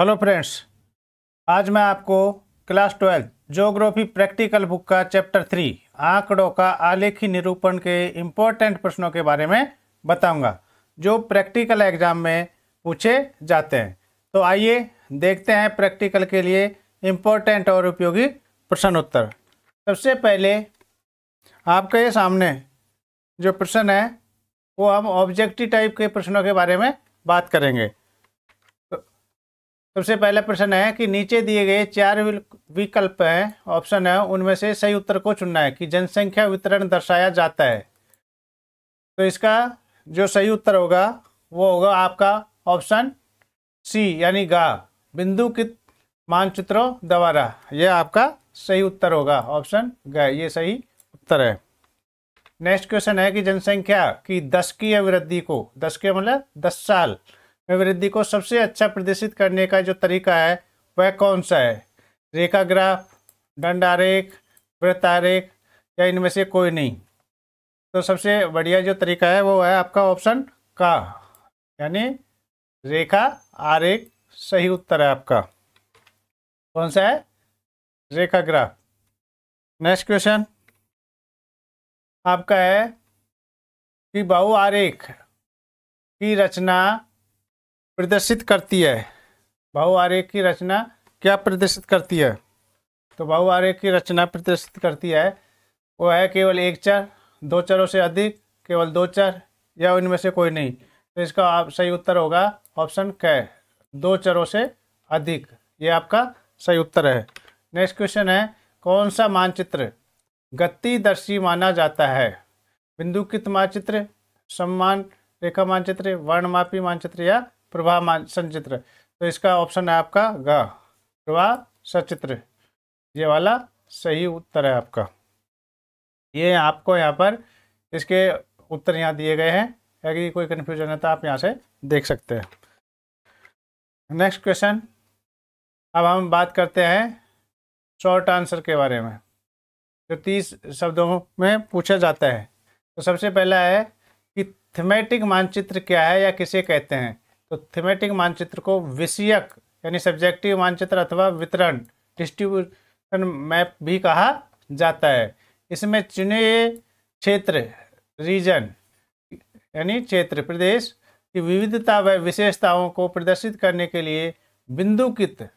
hello friends आज मैं आपको class twelfth geography practical book का चैप्टर थ्री आंकड़ों का आलेखी निरूपण के इम्पोर्टेंट प्रश्नों के बारे में बताऊंगा जो प्रैक्टिकल एग्जाम में पूछे जाते हैं तो आइए देखते हैं प्रैक्टिकल के लिए इम्पोर्टेंट और उपयोगी प्रश्न उत्तर सबसे पहले आपके सामने जो प्रश्न है वो हम ऑब्जेक्टिव टाइप के प्रश्नों के बारे में बात करेंगे सबसे पहला प्रश्न है कि नीचे दिए गए चार विकल्प हैं ऑप्शन है उनमें से सही उत्तर को चुनना है कि जनसंख्या वितरण दर्शाया जाता है तो इसका जो सही उत्तर होगा वो होगा आपका ऑप्शन सी यानी गा बिंदु कित मानचित्रों द्वारा यह आपका सही उत्तर होगा ऑप्शन ग ये सही उत्तर है नेक्स्ट क्वेश्चन है कि जनसंख्या की दस की वृद्धि को दस के मतलब दस साल में वृद्धि को सबसे अच्छा प्रदर्शित करने का जो तरीका है वह कौन सा है रेखा ग्राफ दंडारेख वृत्तारेख या इनमें से कोई नहीं तो सबसे बढ़िया जो तरीका है वो है आपका ऑप्शन का यानी रेखा आरेख सही उत्तर है आपका कौन सा है रेखा ग्राफ नेक्स्ट क्वेश्चन आपका है कि बहु आरेख की रचना प्रदर्शित करती है बहु आरेख की रचना क्या प्रदर्शित करती है तो बहु आरेख की रचना प्रदर्शित करती है वो है केवल एक चर दो चरों से अधिक केवल दो चर या उनमें से कोई नहीं तो इसका सही उत्तर होगा ऑप्शन क दो चरों से अधिक ये आपका सही उत्तर है नेक्स्ट क्वेश्चन है कौन सा मानचित्र गतिदर्शी माना जाता है बिंदुकित मानचित्र सम्मान रेखा मानचित्र वर्णमापी मानचित्र या प्रभा संचित्र तो इसका ऑप्शन है आपका ग प्रभा सचित्र ये वाला सही उत्तर है आपका ये आपको यहाँ पर इसके उत्तर यहाँ दिए गए हैं अगर कोई कन्फ्यूजन है तो आप यहाँ से देख सकते हैं नेक्स्ट क्वेश्चन अब हम बात करते हैं शॉर्ट आंसर के बारे में जो तीस शब्दों में पूछा जाता है तो सबसे पहला है कि थीमेटिक मानचित्र क्या है या किसे कहते हैं तो थीमेटिक मानचित्र को विषयक यानी सब्जेक्टिव मानचित्र अथवा वितरण डिस्ट्रीब्यूशन मैप भी कहा जाता है इसमें चुने क्षेत्र रीजन यानी क्षेत्र प्रदेश की विविधता व विशेषताओं को प्रदर्शित करने के लिए बिंदुकित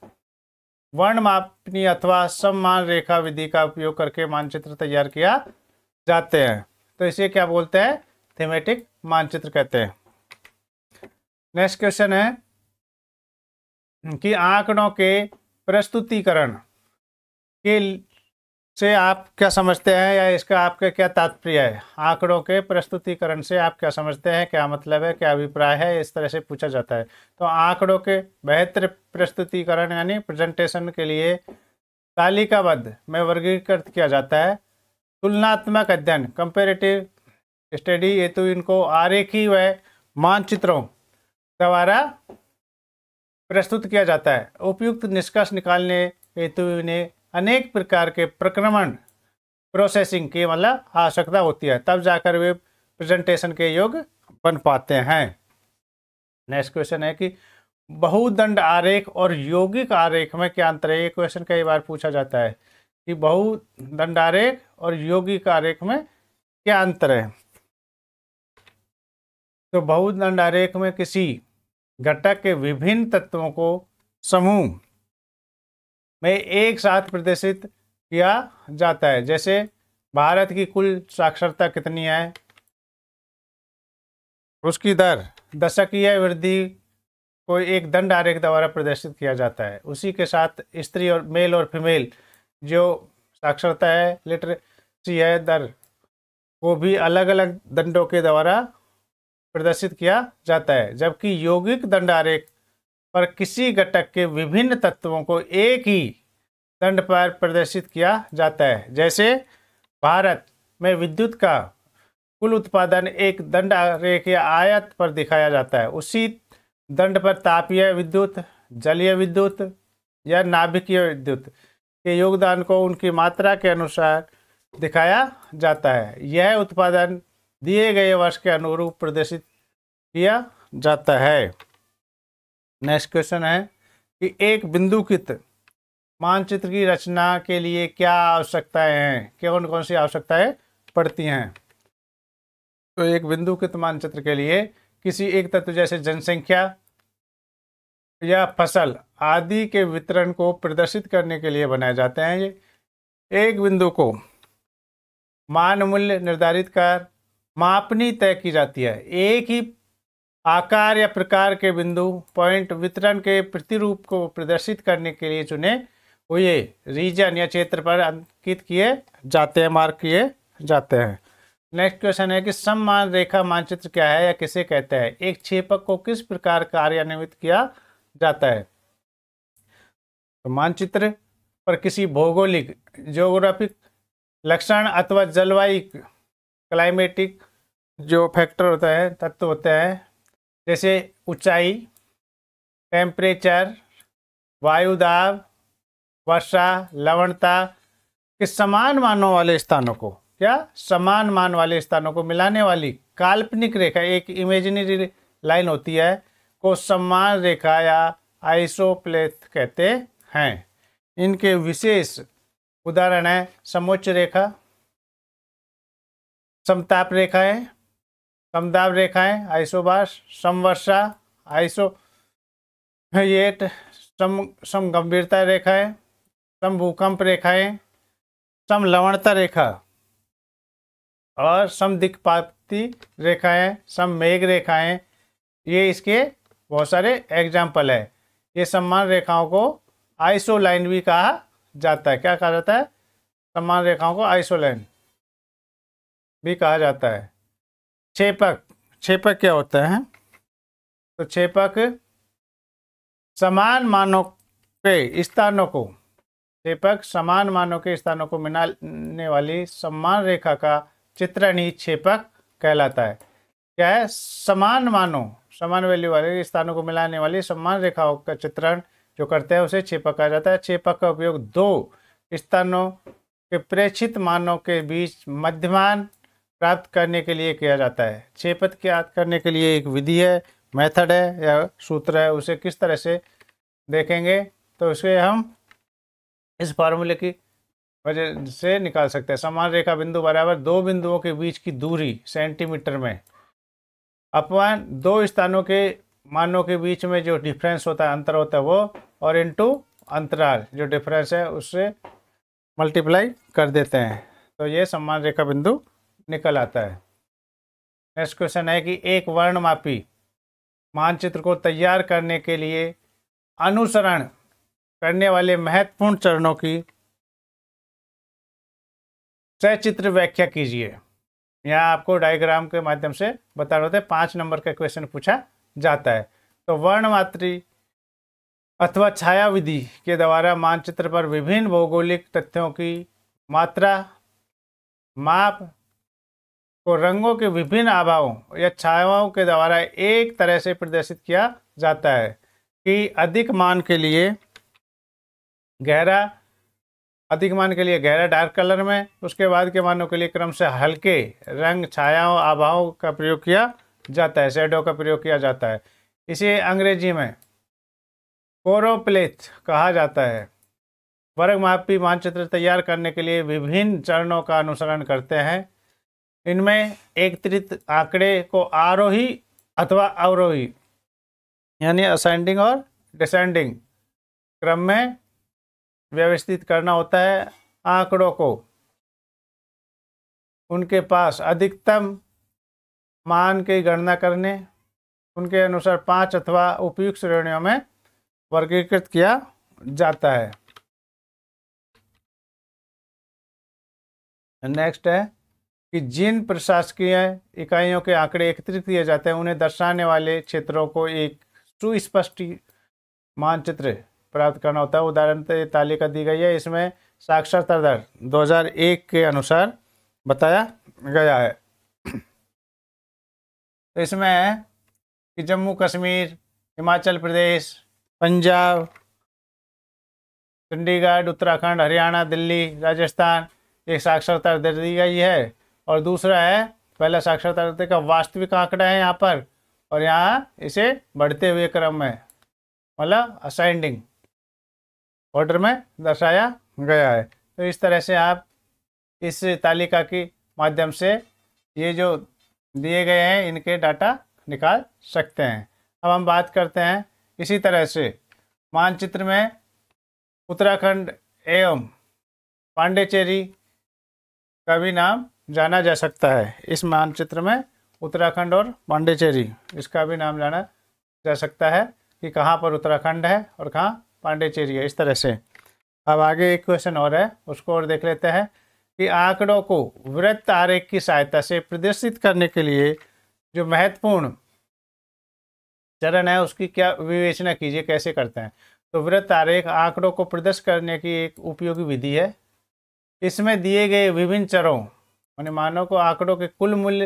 वर्णमापनी अथवा सम्मान रेखा विधि का उपयोग करके मानचित्र तैयार किया जाते हैं तो इसे क्या बोलते हैं थीमेटिक मानचित्र कहते हैं नेक्स्ट क्वेश्चन है कि आंकड़ों के प्रस्तुतिकरण के से आप क्या समझते हैं या इसका आपके क्या तात्पर्य है आंकड़ों के प्रस्तुतिकरण से आप क्या समझते हैं क्या मतलब है क्या अभिप्राय है इस तरह से पूछा जाता है तो आंकड़ों के बेहतर प्रस्तुतिकरण यानी प्रेजेंटेशन के लिए तालिकाबद्ध में वर्गीकृत किया जाता है तुलनात्मक अध्ययन कंपेरेटिव स्टडी हेतु इनको आरेखी व मानचित्रों द्वारा प्रस्तुत किया जाता है उपयुक्त निष्कर्ष निकालने हेतु इन्हें अनेक प्रकार के प्रक्रमण प्रोसेसिंग की मतलब आवश्यकता होती है तब जाकर वे प्रेजेंटेशन के योग बन पाते हैं नेक्स्ट क्वेश्चन है कि बहुदंड आरेख और यौगिक आरेख में क्या अंतर है ये क्वेश्चन कई बार पूछा जाता है कि बहुदंड आरेख और यौगिक आरेख में क्या अंतर है तो बहुदंड आरेख में किसी घटक के विभिन्न तत्वों को समूह में एक साथ प्रदर्शित किया जाता है जैसे भारत की कुल साक्षरता कितनी है उसकी दर दशकीय वृद्धि को एक दंड आरेख द्वारा प्रदर्शित किया जाता है उसी के साथ स्त्री और मेल और फीमेल जो साक्षरता है लिटरेसी है दर को भी अलग अलग दंडों के द्वारा प्रदर्शित किया जाता है जबकि यौगिक दंडारेख पर किसी घटक के विभिन्न तत्वों को एक ही दंड पर प्रदर्शित किया जाता है जैसे भारत में विद्युत का कुल उत्पादन एक दंड आरेख या आयत पर दिखाया जाता है उसी दंड पर तापीय विद्युत जलीय विद्युत या नाभिकीय विद्युत के योगदान को उनकी मात्रा के अनुसार दिखाया जाता है यह उत्पादन दिए गए वर्ष के अनुरूप प्रदर्शित किया जाता है नेक्स्ट क्वेश्चन है कि एक बिंदुकित मानचित्र की रचना के लिए क्या आवश्यकताएं हैं कौन कौन सी आवश्यकताएं पड़ती हैं तो एक बिंदुकित मानचित्र के लिए किसी एक तत्व जैसे जनसंख्या या फसल आदि के वितरण को प्रदर्शित करने के लिए बनाए जाते हैं ये एक बिंदु को मान मूल्य निर्धारित कर मापनी तय की जाती है एक ही आकार या प्रकार के बिंदु पॉइंट वितरण के प्रतिरूप को प्रदर्शित करने के लिए चुने हुए रीजन या क्षेत्र पर अंकित किए जाते हैं मार्क किए जाते हैं नेक्स्ट क्वेश्चन है कि सम्मान रेखा मानचित्र क्या है या किसे कहते हैं एक छेपक को किस प्रकार कार्यान्वित किया जाता है तो मानचित्र पर किसी भौगोलिक जोग्राफिक लक्षण अथवा जलवायु क्लाइमेटिक जो फैक्टर होता है तत्व होता है जैसे ऊंचाई टेम्परेचर वायु वर्षा लवणता के समान मानों वाले स्थानों को क्या समान मान वाले स्थानों को मिलाने वाली काल्पनिक रेखा एक इमेजिनरी लाइन होती है को समान रेखा या आइसोप्लेथ कहते हैं इनके विशेष उदाहरण है समोच्च रेखा समताप रेखाएं समताप रेखाएं आइसोबास समवर्षा आइसो येट सम समगंभीरता रेखाएं सम भूकंप रेखाएं समलवणता रेखा और सम समदिक्पाती रेखाएं सम मेघ रेखाएं ये इसके बहुत सारे एग्जाम्पल है ये सम्मान रेखाओं को आइसोलाइन भी कहा जाता है क्या कहा जाता है सम्मान रेखाओं को आइसोलाइन भी कहा जाता है छेपक छेपक क्या होता है तो छेपक समान मानों के स्थानों को छेपक समान मानों के स्थानों को मिलाने वाली सम्मान रेखा का चित्रण ही छेपक कहलाता है क्या है समान मानों समान वैल्यू वाले स्थानों को मिलाने वाली सम्मान रेखाओं का चित्रण जो करते हैं उसे छेपक कहा जाता है छेपक का उपयोग दो स्थानों के प्रेक्षित मानों के बीच मध्यमान प्राप्त करने के लिए किया जाता है छः पद ज्ञात करने के लिए एक विधि है मेथड है या सूत्र है उसे किस तरह से देखेंगे तो उसे हम इस फार्मूले की वजह से निकाल सकते हैं समान रेखा बिंदु बराबर दो बिंदुओं के बीच की दूरी सेंटीमीटर में अपमान दो स्थानों के मानों के बीच में जो डिफरेंस होता है अंतर होता है वो और इनटू अंतराल जो डिफरेंस है उससे मल्टीप्लाई कर देते हैं तो ये समान रेखा बिंदु निकल आता है नेक्स्ट क्वेश्चन है कि एक वर्णमापी मानचित्र को तैयार करने के लिए अनुसरण करने वाले महत्वपूर्ण चरणों की सचित्र व्याख्या कीजिए यहाँ आपको डायग्राम के माध्यम से बता रहे थे पाँच नंबर का क्वेश्चन पूछा जाता है तो वर्णमात्री अथवा छाया विधि के द्वारा मानचित्र पर विभिन्न भौगोलिक तथ्यों की मात्रा माप को रंगों के विभिन्न आभावों या छायाओं के द्वारा एक तरह से प्रदर्शित किया जाता है कि अधिक मान के लिए गहरा अधिक मान के लिए गहरा डार्क कलर में उसके बाद के मानों के लिए क्रम से हल्के रंग छायाओं आभाओं का प्रयोग किया जाता है शेडो का प्रयोग किया जाता है इसे अंग्रेजी में कोरोप्लेथ कहा जाता है वर्ग मापी मानचित्र तैयार करने के लिए विभिन्न चरणों का अनुसरण करते हैं इनमें एकत्रित आंकड़े को आरोही अथवा अवरोही यानी असेंडिंग और डिसेंडिंग क्रम में व्यवस्थित करना होता है आंकड़ों को उनके पास अधिकतम मान की गणना करने उनके अनुसार पांच अथवा उपयुक्त श्रेणियों में वर्गीकृत किया जाता है नेक्स्ट है कि जिन प्रशासकीय इकाइयों के आंकड़े एकत्रित किए जाते हैं उन्हें दर्शाने वाले क्षेत्रों को एक सुस्पष्ट मानचित्र प्राप्त करना होता है उदाहरण तालिका दी गई है इसमें साक्षरता दर 2001 के अनुसार बताया गया है तो इसमें कि जम्मू कश्मीर हिमाचल प्रदेश पंजाब चंडीगढ़ उत्तराखंड हरियाणा दिल्ली राजस्थान एक साक्षरता दर दी गई है और दूसरा है पहला साक्षरता का वास्तविक आंकड़ा है यहाँ पर और यहाँ इसे बढ़ते हुए क्रम में मतलब असाइंडिंग ऑर्डर में दर्शाया गया है तो इस तरह से आप इस तालिका के माध्यम से ये जो दिए गए हैं इनके डाटा निकाल सकते हैं अब हम बात करते हैं इसी तरह से मानचित्र में उत्तराखंड एवं पांडेचेरी का भी नाम जाना जा सकता है इस मानचित्र में उत्तराखंड और पांडिचेरी इसका भी नाम जाना जा सकता है कि कहाँ पर उत्तराखंड है और कहाँ पांडिचेरी है इस तरह से अब आगे एक क्वेश्चन और है उसको और देख लेते हैं कि आंकड़ों को वृत्त आरेख की सहायता से प्रदर्शित करने के लिए जो महत्वपूर्ण चरण है उसकी क्या विवेचना कीजिए कैसे करते हैं तो वृत्त आरेख आंकड़ों को प्रदर्शित करने की एक उपयोगी विधि है इसमें दिए गए विभिन्न चरों उन्हें मानव को आंकड़ों के कुल मूल्य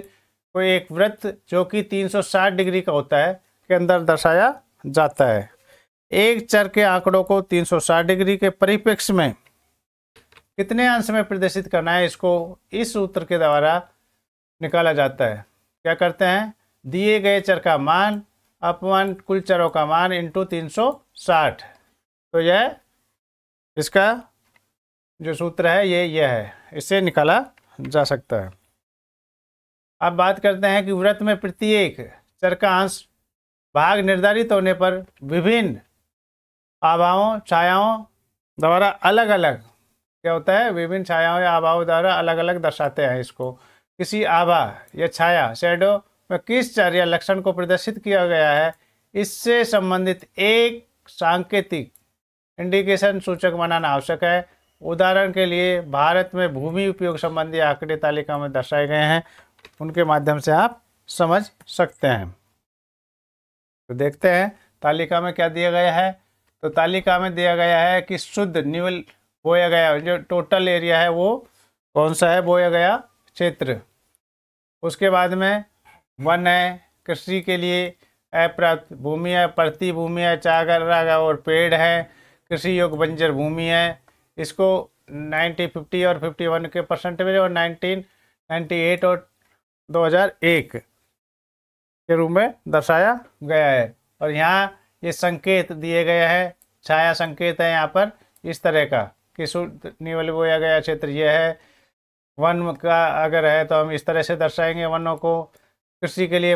को एक वृत्त जो कि 360 डिग्री का होता है के अंदर दर्शाया जाता है एक चर के आंकड़ों को 360 डिग्री के परिप्रेक्ष्य में कितने अंश में प्रदर्शित करना है इसको इस सूत्र के द्वारा निकाला जाता है क्या करते हैं दिए गए चर का मान अपमान कुल चरों का मान इंटू तीन तो यह इसका जो सूत्र है ये यह है इसे निकाला जा सकता है अब बात करते हैं कि व्रत में प्रत्येक चरकांश भाग निर्धारित होने पर विभिन्न आभाओं छायाओं द्वारा अलग अलग क्या होता है विभिन्न छायाओं या आभाओं द्वारा अलग अलग दर्शाते हैं इसको किसी आभा या छाया शेडो में किस चर या लक्षण को प्रदर्शित किया गया है इससे संबंधित एक सांकेतिक इंडिकेशन सूचक बनाना आवश्यक है उदाहरण के लिए भारत में भूमि उपयोग संबंधी आंकड़े तालिका में दर्शाए गए हैं उनके माध्यम से आप समझ सकते हैं तो देखते हैं तालिका में क्या दिया गया है तो तालिका में दिया गया है कि शुद्ध निवल बोया गया जो टोटल एरिया है वो कौन सा है बोया गया क्षेत्र उसके बाद में वन है कृषि के लिए अप्राप्त भूमि है प्रति भूमि है चागर और पेड़ है कृषि योग बंजर भूमि है इसको 90 फिफ्टी और 51 के परसेंटेज और 1998 और 2001 के रूप में दर्शाया गया है और यहाँ ये संकेत दिए गए हैं छाया संकेत है यहाँ पर इस तरह का कि निवल बोया गया क्षेत्र यह है वन का अगर है तो हम इस तरह से दर्शाएंगे वनों को कृषि के लिए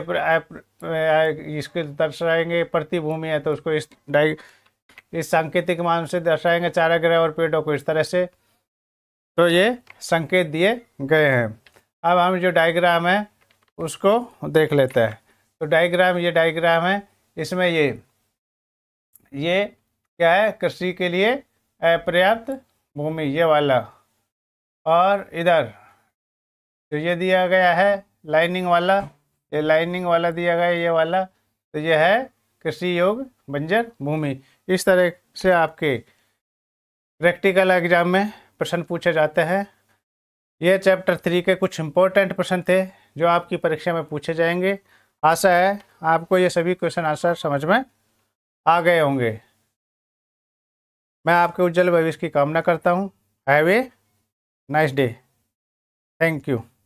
इसके दर्शाएंगे प्रतिभूमि है तो उसको इस डाइ इस सांकेतिक मान से दर्शाएंगे चारा ग्रह और पेड़ों को इस तरह से तो ये संकेत दिए गए हैं अब हम जो डायग्राम है उसको देख लेते हैं तो डायग्राम ये डायग्राम है इसमें ये ये क्या है कृषि के लिए अपर्याप्त भूमि ये वाला और इधर जो तो ये दिया गया है लाइनिंग वाला ये लाइनिंग वाला दिया गया ये वाला तो ये है कृषि योग बंजर भूमि इस तरह से आपके प्रैक्टिकल एग्जाम में प्रश्न पूछे जाते हैं यह चैप्टर थ्री के कुछ इंपॉर्टेंट प्रश्न थे जो आपकी परीक्षा में पूछे जाएंगे आशा है आपको ये सभी क्वेश्चन आंसर समझ में आ गए होंगे मैं आपके उज्जवल भविष्य की कामना करता हूँ have a nice day thank you